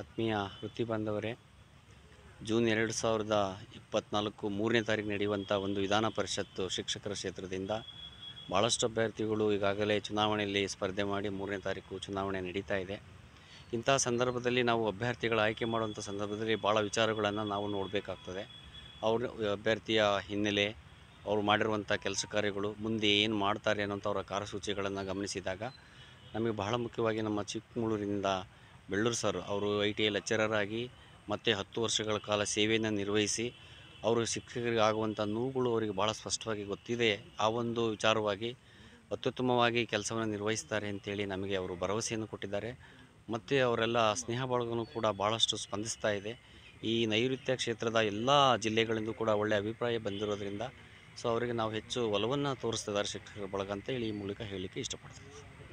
ಆತ್ಮೀಯ ವೃತ್ತಿ ಬಾಂಧವರೇ ಜೂನ್ ಎರಡು ಸಾವಿರದ ಇಪ್ಪತ್ತ್ನಾಲ್ಕು ಮೂರನೇ ತಾರೀಕು ನಡೆಯುವಂಥ ಒಂದು ವಿಧಾನ ಪರಿಷತ್ತು ಶಿಕ್ಷಕರ ಕ್ಷೇತ್ರದಿಂದ ಭಾಳಷ್ಟು ಅಭ್ಯರ್ಥಿಗಳು ಈಗಾಗಲೇ ಚುನಾವಣೆಯಲ್ಲಿ ಸ್ಪರ್ಧೆ ಮಾಡಿ ಮೂರನೇ ತಾರೀಕು ಚುನಾವಣೆ ನಡೀತಾ ಇದೆ ಇಂಥ ಸಂದರ್ಭದಲ್ಲಿ ನಾವು ಅಭ್ಯರ್ಥಿಗಳ ಆಯ್ಕೆ ಮಾಡುವಂಥ ಸಂದರ್ಭದಲ್ಲಿ ಭಾಳ ವಿಚಾರಗಳನ್ನು ನಾವು ನೋಡಬೇಕಾಗ್ತದೆ ಅವ್ರ ಅಭ್ಯರ್ಥಿಯ ಹಿನ್ನೆಲೆ ಅವರು ಮಾಡಿರುವಂಥ ಕೆಲಸ ಕಾರ್ಯಗಳು ಮುಂದೆ ಏನು ಮಾಡ್ತಾರೆ ಅನ್ನೋಂಥ ಅವರ ಕಾರ್ಯಸೂಚಿಗಳನ್ನು ಗಮನಿಸಿದಾಗ ನಮಗೆ ಬಹಳ ಮುಖ್ಯವಾಗಿ ನಮ್ಮ ಚಿಕ್ಕಮಗಳೂರಿನಿಂದ ಬೆಳ್ಳೂರು ಸರ್ ಅವರು ಐ ಟಿ ಐ ಲೆಕ್ಚರರ್ ಆಗಿ ಮತ್ತೆ ಹತ್ತು ವರ್ಷಗಳ ಕಾಲ ಸೇವೆಯನ್ನು ನಿರ್ವಹಿಸಿ ಅವರು ಶಿಕ್ಷಕರಿಗೆ ಆಗುವಂಥ ನೋವುಗಳು ಅವರಿಗೆ ಭಾಳ ಸ್ಪಷ್ಟವಾಗಿ ಗೊತ್ತಿದೆ ಆ ಒಂದು ವಿಚಾರವಾಗಿ ಅತ್ಯುತ್ತಮವಾಗಿ ಕೆಲಸವನ್ನು ನಿರ್ವಹಿಸ್ತಾರೆ ಅಂತೇಳಿ ನಮಗೆ ಅವರು ಭರವಸೆಯನ್ನು ಕೊಟ್ಟಿದ್ದಾರೆ ಮತ್ತು ಅವರೆಲ್ಲ ಸ್ನೇಹ ಬಳಗನೂ ಕೂಡ ಭಾಳಷ್ಟು ಸ್ಪಂದಿಸ್ತಾ ಇದೆ ಈ ನೈಋತ್ಯ ಕ್ಷೇತ್ರದ ಎಲ್ಲ ಜಿಲ್ಲೆಗಳಿಂದ ಕೂಡ ಒಳ್ಳೆಯ ಅಭಿಪ್ರಾಯ ಬಂದಿರೋದ್ರಿಂದ ಸೊ ಅವರಿಗೆ ನಾವು ಹೆಚ್ಚು ಒಲವನ್ನು ತೋರಿಸ್ತಿದ್ದಾರೆ ಶಿಕ್ಷಕರ ಬಳಗ ಅಂತೇಳಿ ಈ ಮೂಲಕ ಹೇಳಲಿಕ್ಕೆ ಇಷ್ಟಪಡ್ತೀವಿ